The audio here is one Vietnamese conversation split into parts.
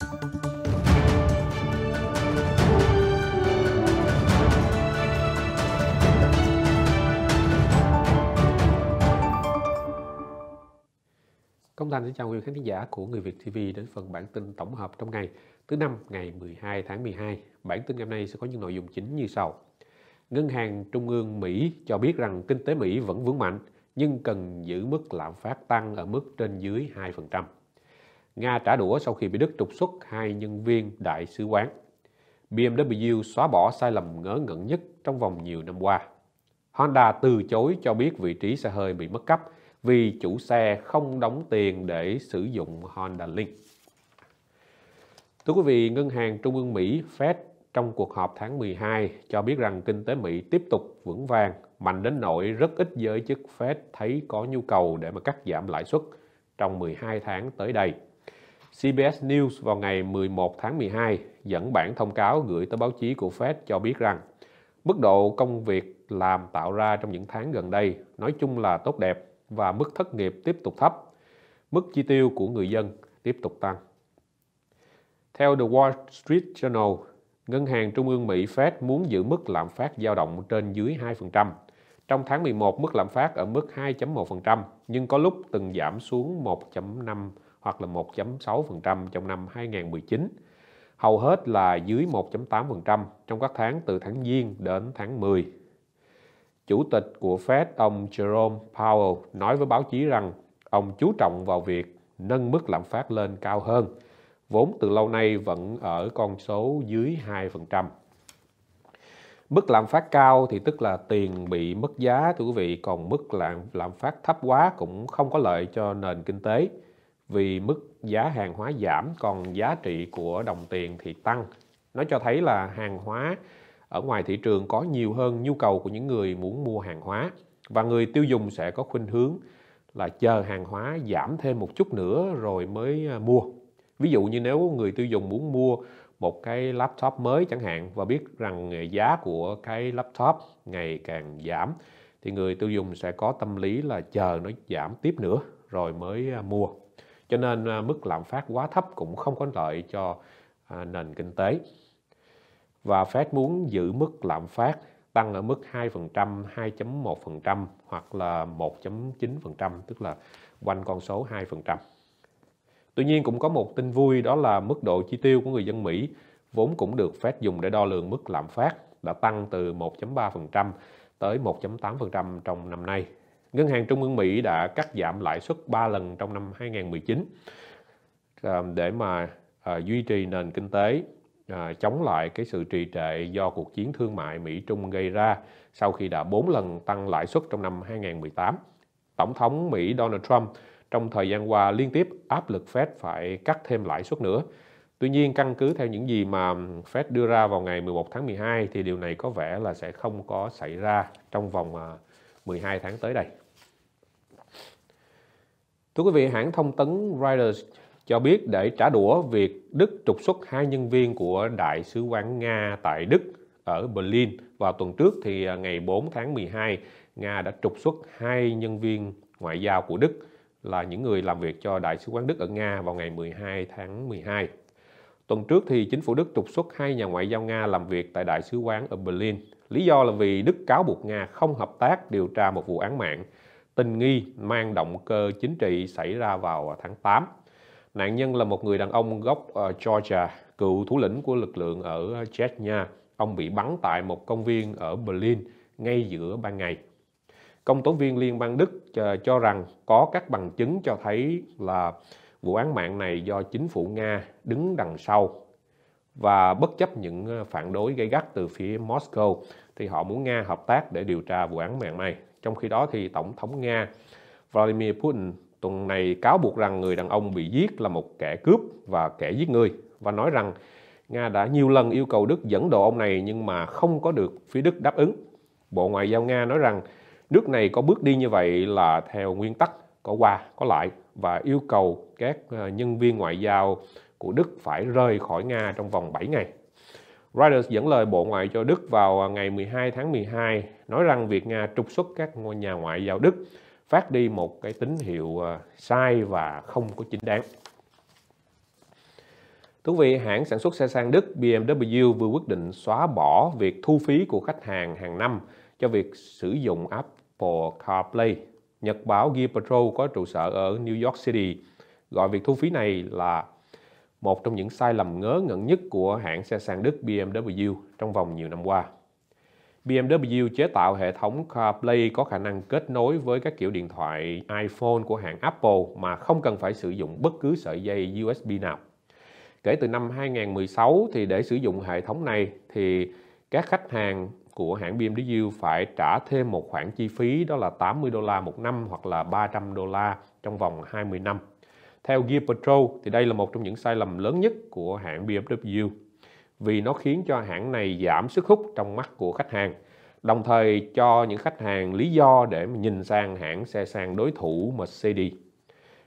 Công Thành xin chào quý khán giả của Người Việt TV đến phần bản tin tổng hợp trong ngày thứ năm ngày 12 tháng 12. Bản tin ngày hôm nay sẽ có những nội dung chính như sau. Ngân hàng Trung ương Mỹ cho biết rằng kinh tế Mỹ vẫn vững mạnh nhưng cần giữ mức lạm phát tăng ở mức trên dưới 2%. Nga trả đũa sau khi bị Đức trục xuất hai nhân viên đại sứ quán. BMW xóa bỏ sai lầm ngớ ngẩn nhất trong vòng nhiều năm qua. Honda từ chối cho biết vị trí xe hơi bị mất cấp vì chủ xe không đóng tiền để sử dụng Honda Link. Thưa quý vị, Ngân hàng Trung ương Mỹ Fed trong cuộc họp tháng 12 cho biết rằng kinh tế Mỹ tiếp tục vững vàng, mạnh đến nỗi rất ít giới chức Fed thấy có nhu cầu để mà cắt giảm lãi suất trong 12 tháng tới đây. CBS News vào ngày 11 tháng 12 dẫn bản thông cáo gửi tới báo chí của Fed cho biết rằng mức độ công việc làm tạo ra trong những tháng gần đây nói chung là tốt đẹp và mức thất nghiệp tiếp tục thấp, mức chi tiêu của người dân tiếp tục tăng. Theo The Wall Street Journal, Ngân hàng Trung ương Mỹ Fed muốn giữ mức lạm phát dao động trên dưới 2%. Trong tháng 11, mức lạm phát ở mức 2.1%, nhưng có lúc từng giảm xuống 1.5% hoặc là 1.6% trong năm 2019. Hầu hết là dưới 1.8% trong các tháng từ tháng Giêng đến tháng 10. Chủ tịch của Fed ông Jerome Powell nói với báo chí rằng ông chú trọng vào việc nâng mức lạm phát lên cao hơn, vốn từ lâu nay vẫn ở con số dưới 2%. Mức lạm phát cao thì tức là tiền bị mất giá thưa quý vị, còn mức lạm lạm phát thấp quá cũng không có lợi cho nền kinh tế vì mức giá hàng hóa giảm còn giá trị của đồng tiền thì tăng. Nó cho thấy là hàng hóa ở ngoài thị trường có nhiều hơn nhu cầu của những người muốn mua hàng hóa và người tiêu dùng sẽ có khuynh hướng là chờ hàng hóa giảm thêm một chút nữa rồi mới à, mua. Ví dụ như nếu người tiêu dùng muốn mua một cái laptop mới chẳng hạn và biết rằng giá của cái laptop ngày càng giảm thì người tiêu dùng sẽ có tâm lý là chờ nó giảm tiếp nữa rồi mới à, mua cho nên à, mức lạm phát quá thấp cũng không có lợi cho à, nền kinh tế và Fed muốn giữ mức lạm phát tăng ở mức 2%, 2.1% hoặc là 1.9%, tức là quanh con số 2%. Tuy nhiên cũng có một tin vui đó là mức độ chi tiêu của người dân Mỹ vốn cũng được Fed dùng để đo lường mức lạm phát đã tăng từ 1.3% tới 1.8% trong năm nay Ngân hàng Trung ương Mỹ đã cắt giảm lãi suất 3 lần trong năm 2019 à, để mà à, duy trì nền kinh tế à, chống lại cái sự trì trệ do cuộc chiến thương mại Mỹ Trung gây ra sau khi đã 4 lần tăng lãi suất trong năm 2018. Tổng thống Mỹ Donald Trump trong thời gian qua liên tiếp áp lực Fed phải cắt thêm lãi suất nữa. Tuy nhiên căn cứ theo những gì mà Fed đưa ra vào ngày 11 tháng 12 thì điều này có vẻ là sẽ không có xảy ra trong vòng 12 tháng tới đây. Thưa quý vị, hãng thông tấn Reuters cho biết để trả đũa việc Đức trục xuất hai nhân viên của Đại sứ quán Nga tại Đức ở Berlin vào tuần trước thì à, ngày 4 tháng 12, Nga đã trục xuất hai nhân viên ngoại giao của Đức là những người làm việc cho Đại sứ quán Đức ở Nga vào ngày 12 tháng 12. Tuần trước thì chính phủ Đức trục xuất hai nhà ngoại giao Nga làm việc tại Đại sứ quán ở Berlin Lý do là vì Đức cáo buộc Nga không hợp tác điều tra một vụ án mạng tình nghi mang động cơ chính trị xảy ra vào tháng 8. Nạn nhân là một người đàn ông gốc ờ, Georgia, cựu thủ lĩnh của lực lượng ở Chechnya. Ông bị bắn tại một công viên ở Berlin ngay giữa ban ngày. Công tố viên Liên bang Đức ờ, cho rằng có các bằng chứng cho thấy là vụ án mạng này do chính phủ Nga đứng đằng sau và bất chấp những ờ, phản đối gây gắt từ phía Moscow thì họ muốn Nga hợp tác để điều tra vụ án mạng này. Trong khi đó thì Tổng thống Nga Vladimir Putin tuần này cáo buộc rằng người đàn ông bị giết là một kẻ cướp và kẻ giết người và nói rằng Nga đã nhiều lần yêu cầu Đức dẫn độ ông này nhưng mà không có được phía Đức đáp ứng. Bộ Ngoại giao Nga nói rằng nước này có bước đi như vậy là theo nguyên tắc có qua, có lại và yêu cầu các ờ, nhân viên ngoại giao của Đức phải rời khỏi Nga trong vòng 7 ngày. Reuters dẫn lời Bộ Ngoại cho Đức vào ngày 12 tháng 12 nói rằng việc Nga trục xuất các ngôi nhà ngoại giao Đức phát đi một cái tín hiệu ờ, sai và không có chính đáng. Thú vị, hãng sản xuất xe sang Đức BMW vừa quyết định xóa bỏ việc thu phí của khách hàng hàng năm cho việc sử dụng Apple CarPlay. Nhật báo Gear Patrol có trụ sở ở New York City gọi việc thu phí này là một trong những sai lầm ngớ ngẩn nhất của hãng xe sang Đức BMW trong vòng nhiều năm qua. BMW chế tạo hệ thống CarPlay có khả năng kết nối với các kiểu điện thoại iPhone của hãng Apple mà không cần phải sử dụng bất cứ sợi dây USB nào. Kể từ năm 2016 thì để sử dụng hệ thống này thì các khách hàng của hãng BMW phải trả thêm một khoản chi phí đó là 80 đô la một năm hoặc là 300 đô la trong vòng 20 năm theo Gear Patrol thì đây là một trong những sai lầm lớn nhất của hãng BMW vì nó khiến cho hãng này giảm sức hút trong mắt của khách hàng đồng thời cho những khách hàng lý do để nhìn sang hãng xe sang đối thủ Mercedes.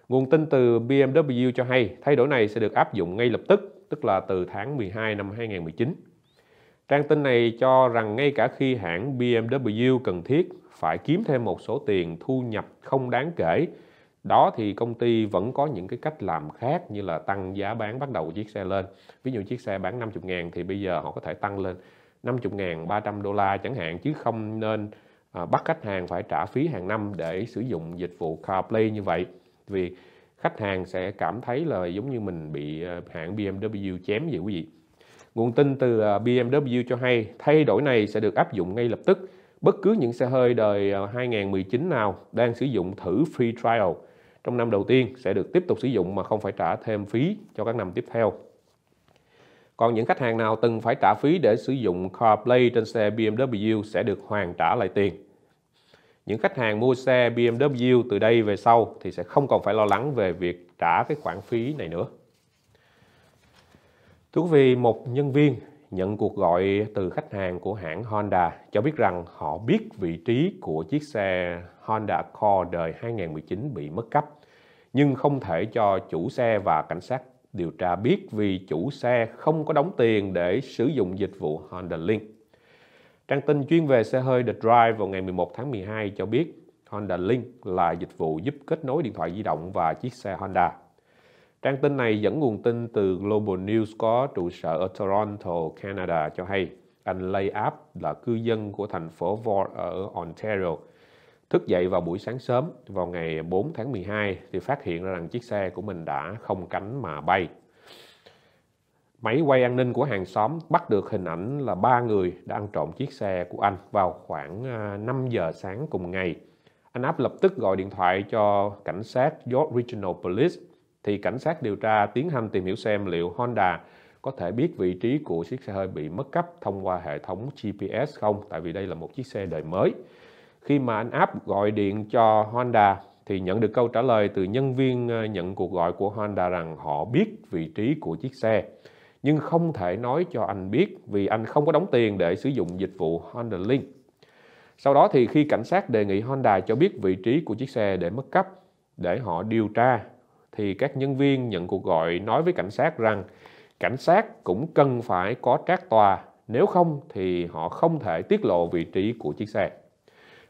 Nguồn tin từ BMW cho hay thay đổi này sẽ được áp dụng ngay lập tức, tức là từ tháng 12 năm 2019. Trang tin này cho rằng ngay cả khi hãng BMW cần thiết phải kiếm thêm một số tiền thu nhập không đáng kể đó thì công ty vẫn có những cái cách làm khác như là tăng giá bán bắt đầu chiếc xe lên ví dụ chiếc xe bán 50 ngàn thì bây giờ họ có thể tăng lên 50 ngàn 300 đô la chẳng hạn chứ không nên à, bắt khách hàng phải trả phí hàng năm để sử dụng dịch vụ CarPlay như vậy vì khách hàng sẽ cảm thấy là giống như mình bị à, hãng BMW chém vậy quý vị nguồn tin từ à, BMW cho hay thay đổi này sẽ được áp dụng ngay lập tức bất cứ những xe hơi đời 2019 nào đang sử dụng thử free trial trong năm đầu tiên sẽ được tiếp tục sử dụng mà không phải trả thêm phí cho các năm tiếp theo. Còn những khách hàng nào từng phải trả phí để sử dụng CarPlay trên xe BMW sẽ được hoàn trả lại tiền. Những khách hàng mua xe BMW từ đây về sau thì sẽ không còn phải lo lắng về việc trả cái khoản phí này nữa. Thưa quý vị, một nhân viên nhận cuộc gọi từ khách hàng của hãng Honda cho biết rằng họ biết vị trí của chiếc xe Honda Accord đời 2019 bị mất cắp, nhưng không thể cho chủ xe và cảnh sát điều tra biết vì chủ xe không có đóng tiền để sử dụng dịch vụ Honda Link. Trang tin chuyên về xe hơi The Drive vào ngày 11 tháng 12 cho biết Honda Link là dịch vụ giúp kết nối điện thoại di động và chiếc xe Honda. Trang tin này dẫn nguồn tin từ Global News có trụ sở ở Toronto, Canada cho hay anh Lay App là cư dân của thành phố Vaughan ở Ontario. Thức dậy vào buổi sáng sớm vào ngày 4 tháng 12 thì phát hiện ra rằng chiếc xe của mình đã không cánh mà bay. Máy quay an ninh của hàng xóm bắt được hình ảnh là ba người đang ăn trộm chiếc xe của anh vào khoảng 5 à, giờ sáng cùng ngày. Anh App lập tức gọi điện thoại cho cảnh sát York Regional Police thì cảnh sát điều tra tiến hành tìm hiểu xem liệu Honda có thể biết vị trí của chiếc xe hơi bị mất cắp thông qua hệ thống GPS không tại vì đây là một chiếc xe đời mới. Khi mà anh Áp gọi điện cho Honda thì nhận được câu trả lời từ nhân viên ờ, nhận cuộc gọi của Honda rằng họ biết vị trí của chiếc xe nhưng không thể nói cho anh biết vì anh không có đóng tiền để sử dụng dịch vụ Honda Link. Sau đó thì khi cảnh sát đề nghị Honda cho biết vị trí của chiếc xe để mất cấp để họ điều tra thì các nhân viên nhận cuộc gọi nói với cảnh sát rằng cảnh sát cũng cần phải có trác tòa, nếu không thì họ không thể tiết lộ vị trí của chiếc xe.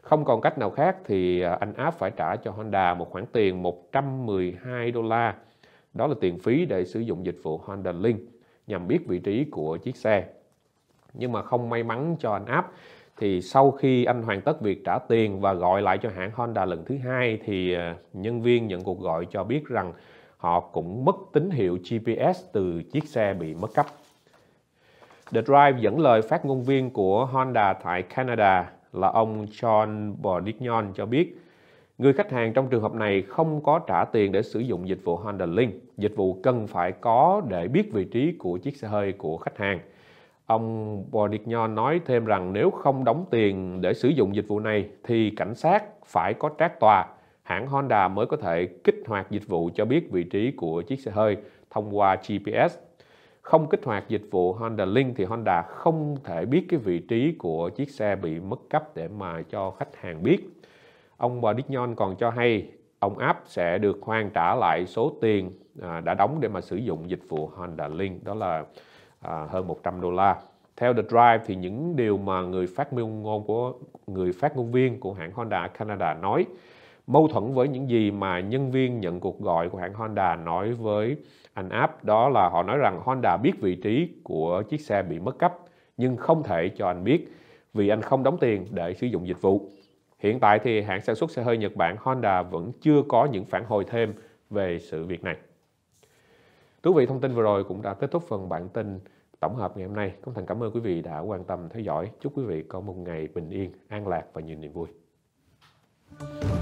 Không còn cách nào khác thì à, anh Áp phải trả cho Honda một khoản tiền 112 đô la. Đó là tiền phí để sử dụng dịch vụ Honda Link nhằm biết vị trí của chiếc xe. Nhưng mà không may mắn cho anh Áp thì sau khi anh hoàn tất việc trả tiền và gọi lại cho hãng Honda lần thứ hai thì ờ, nhân viên nhận cuộc gọi cho biết rằng họ cũng mất tín hiệu GPS từ chiếc xe bị mất cấp The Drive dẫn lời phát ngôn viên của Honda tại Canada là ông John Bordignon cho biết người khách hàng trong trường hợp này không có trả tiền để sử dụng dịch vụ Honda Link. Dịch vụ cần phải có để biết vị trí của chiếc xe hơi của khách hàng. Ông Bordignon nói thêm rằng nếu không đóng tiền để sử dụng dịch vụ này thì cảnh sát phải có trác tòa. Hãng Honda mới có thể kích hoạt dịch vụ cho biết vị trí của chiếc xe hơi thông qua GPS. Không kích hoạt dịch vụ Honda Link thì Honda không thể biết cái vị trí của chiếc xe bị mất cắp để mà cho khách hàng biết. Ông Bordignon còn cho hay ông app sẽ được hoàn trả lại số tiền à, đã đóng để mà sử dụng dịch vụ Honda Link đó là à, hơn 100 đô la. Theo The Drive thì những điều mà người phát ngôn ngôn của người phát ngôn viên của hãng Honda Canada nói mâu thuẫn với những gì mà nhân viên nhận cuộc gọi của hãng Honda nói với anh App đó là họ nói rằng Honda biết vị trí của chiếc xe bị mất cấp nhưng không thể cho anh biết vì anh không đóng tiền để sử dụng dịch vụ. Hiện tại thì hãng sản xuất xe hơi Nhật Bản Honda vẫn chưa có những phản hồi thêm về sự việc này. Thú vị thông tin vừa rồi cũng đã kết thúc phần bản tin tổng hợp ngày hôm nay. Công thành cảm ơn quý vị đã quan tâm theo dõi. Chúc quý vị có một ngày bình yên, an lạc và nhiều niềm vui. Thank you